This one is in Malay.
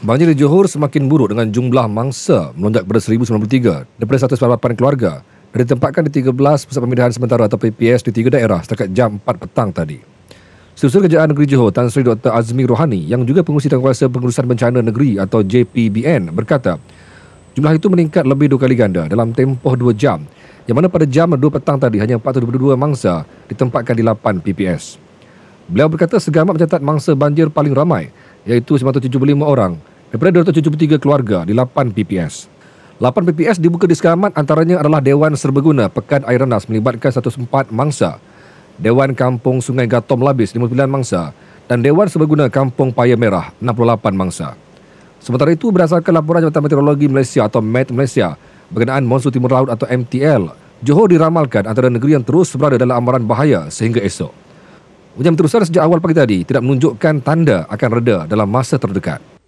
Banjir di Johor semakin buruk dengan jumlah mangsa melonjak pada 1,093 daripada 198 keluarga dan ditempatkan di 13 pusat pemindahan sementara atau PPS di tiga daerah setakat jam 4 petang tadi. Setelah Kerajaan Negeri Johor, Tan Sri Dr. Azmi Rohani yang juga pengurusi tanggungjawab pengurusan bencana negeri atau JPBN berkata jumlah itu meningkat lebih dua kali ganda dalam tempoh dua jam yang mana pada jam 2 petang tadi hanya 422 mangsa ditempatkan di 8 PPS. Beliau berkata segamat mencatat mangsa banjir paling ramai iaitu 975 orang daripada 273 keluarga di 8 PPS. 8 PPS dibuka di Sekamat antaranya adalah Dewan Serbaguna Pekan Air Renas melibatkan 104 mangsa, Dewan Kampung Sungai Gatom Labis 59 mangsa dan Dewan Serbaguna Kampung Paya Merah 68 mangsa. Sementara itu berdasarkan laporan Jabatan Meteorologi Malaysia atau MET Malaysia berkenaan monsun timur laut atau MTL, Johor diramalkan antara negeri yang terus berada dalam amaran bahaya sehingga esok. Hujan terusan sejak awal pagi tadi tidak menunjukkan tanda akan reda dalam masa terdekat.